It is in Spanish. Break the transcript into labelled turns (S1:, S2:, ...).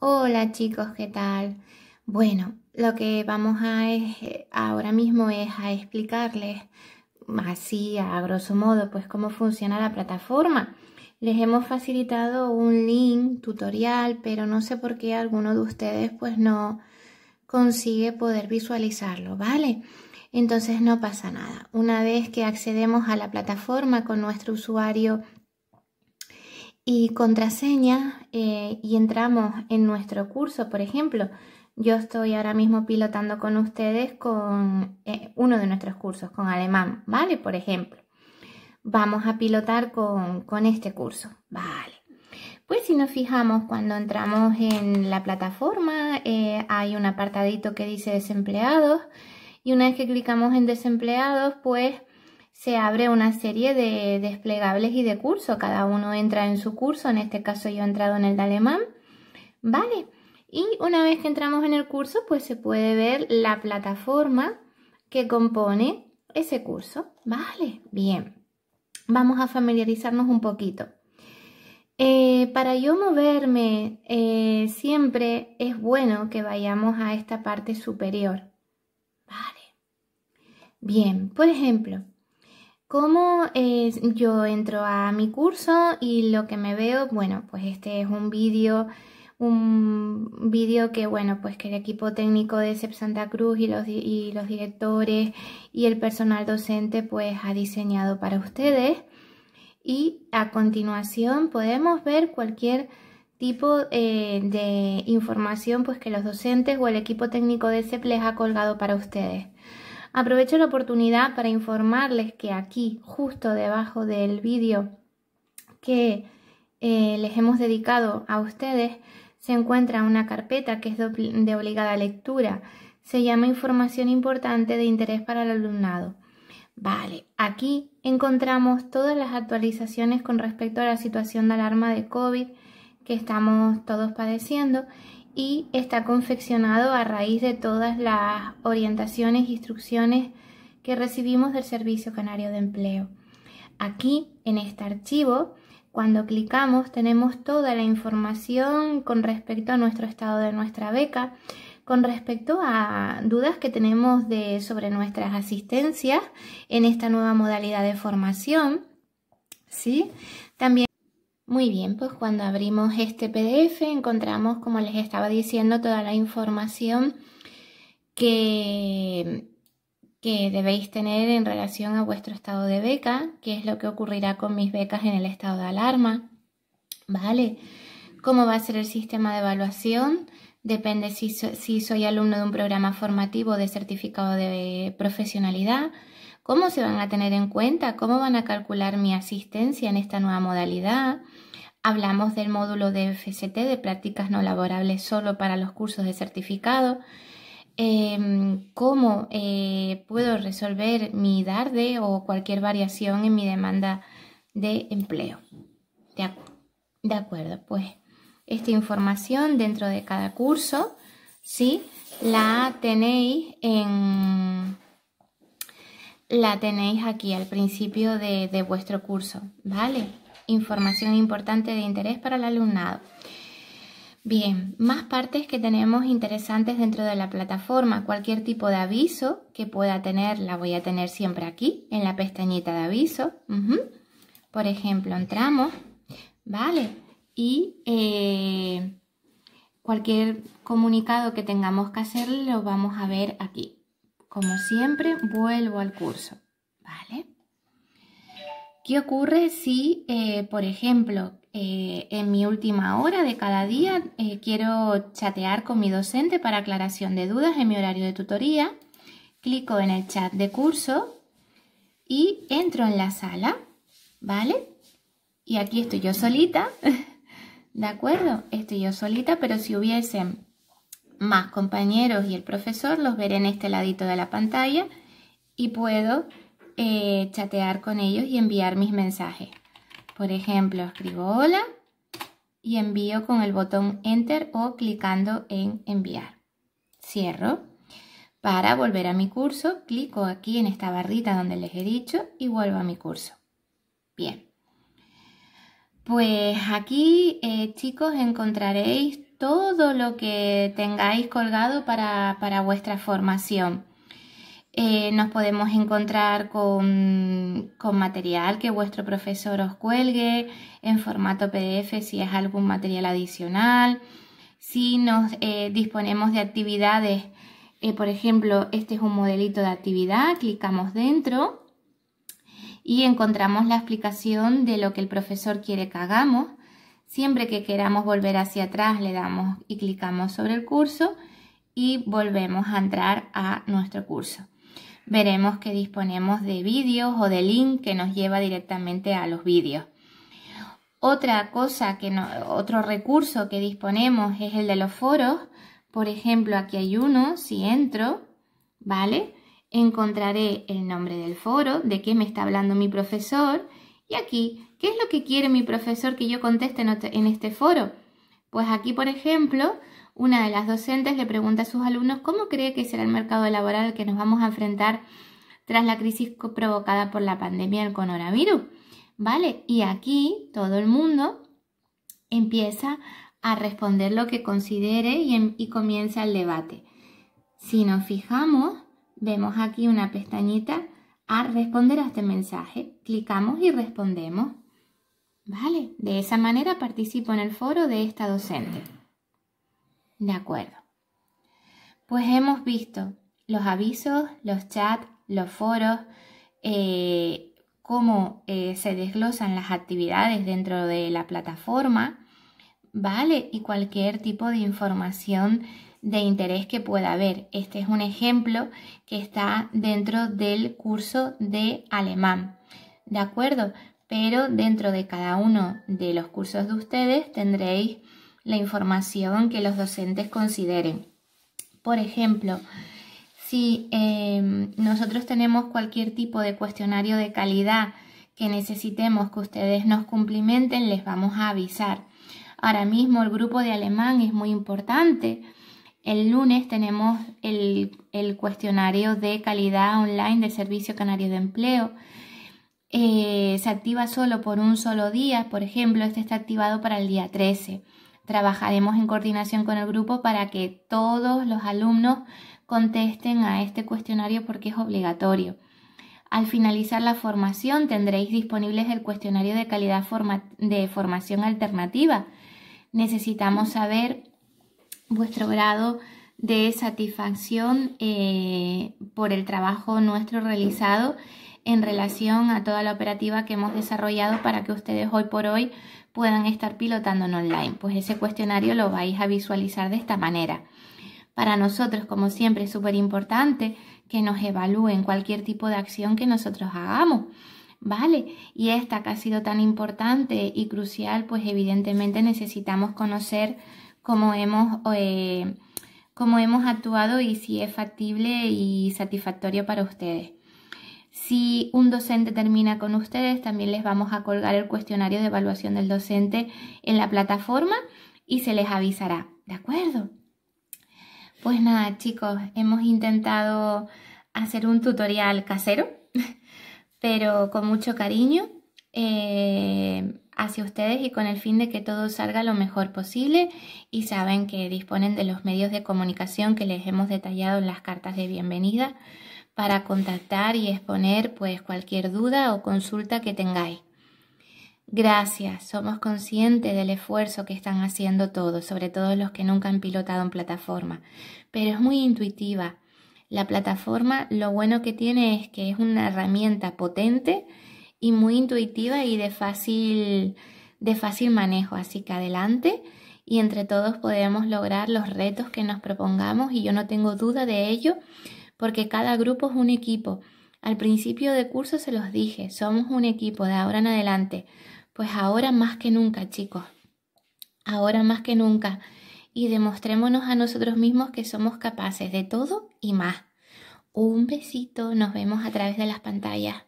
S1: Hola chicos, ¿qué tal? Bueno, lo que vamos a ahora mismo es a explicarles así a grosso modo pues cómo funciona la plataforma. Les hemos facilitado un link tutorial, pero no sé por qué alguno de ustedes pues no consigue poder visualizarlo, ¿vale? Entonces no pasa nada. Una vez que accedemos a la plataforma con nuestro usuario y contraseña eh, y entramos en nuestro curso, por ejemplo, yo estoy ahora mismo pilotando con ustedes con eh, uno de nuestros cursos, con alemán, ¿vale? Por ejemplo, vamos a pilotar con, este curso, ¿vale? Pues si nos fijamos, cuando entramos en la plataforma, eh, hay un apartadito que dice desempleados y una vez que clicamos en desempleados, pues se abre una serie de desplegables y de cursos. Cada uno entra en su curso, en este caso yo he entrado en el de alemán. Vale, y una vez que entramos en el curso, pues se puede ver la plataforma que compone ese curso. Vale, bien. Vamos a familiarizarnos un poquito. Eh, para yo moverme, eh, siempre es bueno que vayamos a esta parte superior. Vale. Bien, por ejemplo, ¿Cómo yo entro a mi curso y lo que me veo? Bueno, pues este es un vídeo, un vídeo que bueno, pues que el equipo técnico de CEP Santa Cruz y los, directores y el personal docente pues ha diseñado para ustedes. Y a continuación podemos ver cualquier tipo eh, de información pues que los docentes o el equipo técnico de CEP les ha colgado para ustedes. Aprovecho la oportunidad para informarles que aquí, justo debajo del vídeo que eh, les hemos dedicado a ustedes, se encuentra una carpeta que es de obligada lectura. Se llama Información importante de interés para el alumnado. Vale, aquí encontramos todas las actualizaciones con respecto a la situación de alarma de COVID que estamos todos padeciendo y está confeccionado a raíz de todas las orientaciones e instrucciones que recibimos del Servicio Canario de Empleo. Aquí, en este archivo, cuando clicamos tenemos toda la información con respecto a nuestro estado de nuestra beca, con respecto a dudas que tenemos de, sobre nuestras asistencias en esta nueva modalidad de formación. También muy bien, pues cuando abrimos este PDF encontramos, como les estaba diciendo, toda la información que, que debéis tener en relación a vuestro estado de beca, qué es lo que ocurrirá con mis becas en el estado de alarma, ¿vale? ¿Cómo va a ser el sistema de evaluación? Depende si, soy alumno de un programa formativo de certificado de profesionalidad, ¿Cómo se van a tener en cuenta? ¿Cómo van a calcular mi asistencia en esta nueva modalidad? Hablamos del módulo de FST, de prácticas no laborables solo para los cursos de certificado. Em, ¿Cómo eh, puedo resolver mi DARDE o cualquier variación en mi demanda de empleo? De, de acuerdo, pues esta información dentro de cada curso, ¿sí? La tenéis en la tenéis aquí al principio de, vuestro curso, ¿vale? Información importante de interés para el alumnado. Bien, más partes que tenemos interesantes dentro de la plataforma. Cualquier tipo de aviso que pueda tener, la voy a tener siempre aquí, en la pestañita de aviso. Por ejemplo, entramos, ¿vale? Y eh, cualquier comunicado que tengamos que hacer lo vamos a ver aquí. Como siempre, vuelvo al curso, ¿vale? ¿Qué ocurre si, eh, por ejemplo, eh, en mi última hora de cada día eh, quiero chatear con mi docente para aclaración de dudas en mi horario de tutoría? Clico en el chat de curso y entro en la sala, ¿vale? Y aquí estoy yo solita, ¿de acuerdo? Estoy yo solita, pero si hubiesen más compañeros y el profesor, los veré en este ladito de la pantalla y puedo eh, chatear con ellos y enviar mis mensajes. Por ejemplo, escribo hola y envío con el botón Enter o clicando en enviar. Cierro. Para volver a mi curso, clico aquí en esta barrita donde les he dicho y vuelvo a mi curso. Bien. Pues aquí, eh, chicos, encontraréis todo lo que tengáis colgado para, vuestra formación. Eh, nos podemos encontrar con, material que vuestro profesor os cuelgue en formato PDF si es algún material adicional. Si nos eh, disponemos de actividades, eh, por ejemplo, este es un modelito de actividad, clicamos dentro y encontramos la explicación de lo que el profesor quiere que hagamos. Siempre que queramos volver hacia atrás le damos y clicamos sobre el curso y volvemos a entrar a nuestro curso. Veremos que disponemos de vídeos o de link que nos lleva directamente a los vídeos. Otra cosa que otro recurso que disponemos es el de los foros. Por ejemplo, aquí hay uno, si entro, ¿vale? Encontraré el nombre del foro, de qué me está hablando mi profesor y aquí, ¿qué es lo que quiere mi profesor que yo conteste en este foro? Pues aquí, por ejemplo, una de las docentes le pregunta a sus alumnos cómo cree que será el mercado laboral que nos vamos a enfrentar tras la crisis provocada por la pandemia del coronavirus. ¿Vale? Y aquí todo el mundo empieza a responder lo que considere y, em-, y comienza el debate. Si nos fijamos, vemos aquí una pestañita a responder a este mensaje. Clicamos y respondemos. ¿Vale? De esa manera participo en el foro de esta docente. De acuerdo. Pues hemos visto los avisos, los chats, los foros, eh, cómo eh, se desglosan las actividades dentro de la plataforma, ¿vale? Y cualquier tipo de información de interés que pueda haber. Este es un ejemplo que está dentro del curso de alemán. ¿De acuerdo? Pero dentro de cada uno de los cursos de ustedes tendréis la información que los docentes consideren. Por ejemplo, si em, nosotros tenemos cualquier tipo de cuestionario de calidad que necesitemos que ustedes nos cumplimenten, les vamos a avisar. Ahora mismo el grupo de alemán es muy importante el lunes tenemos el, cuestionario de calidad online del Servicio Canario de Empleo. Eh, se activa solo por un solo día, por ejemplo, este está activado para el día 13. Trabajaremos en coordinación con el grupo para que todos los alumnos contesten a este cuestionario porque es obligatorio. Al finalizar la formación tendréis disponibles el cuestionario de calidad de formación alternativa. Necesitamos saber vuestro grado de satisfacción eh, por el trabajo nuestro realizado en relación a toda la operativa que hemos desarrollado para que ustedes hoy por hoy puedan estar pilotando en online. Pues ese cuestionario lo vais a visualizar de esta manera. Para nosotros, como siempre, es súper importante que nos evalúen cualquier tipo de acción que nosotros hagamos. ¿Vale? Y esta que ha sido tan importante y crucial, pues evidentemente necesitamos conocer cómo hemos, eh, hemos actuado y si es factible y satisfactorio para ustedes. Si un docente termina con ustedes, también les vamos a colgar el cuestionario de evaluación del docente en la plataforma y se les avisará, ¿de acuerdo? Pues nada, chicos, hemos intentado hacer un tutorial casero, pero con mucho cariño. Eh, hacia ustedes y con el fin de que todo salga lo mejor posible y saben que disponen de los medios de comunicación que les hemos detallado en las cartas de bienvenida para contactar y exponer pues cualquier duda o consulta que tengáis. Gracias, somos conscientes del esfuerzo que están haciendo todos, sobre todo los que nunca han pilotado en plataforma, pero es muy intuitiva. La plataforma lo bueno que tiene es que es una herramienta potente y muy intuitiva y de fácil, de fácil manejo. Así que adelante y entre todos podemos lograr los retos que nos propongamos y yo no tengo duda de ello porque cada grupo es un equipo. Al principio de curso se los dije, somos un equipo de ahora en adelante. Pues ahora más que nunca, chicos. Ahora más que nunca. Y demostrémonos a nosotros mismos que somos capaces de todo y más. Un besito, nos vemos a través de las pantallas.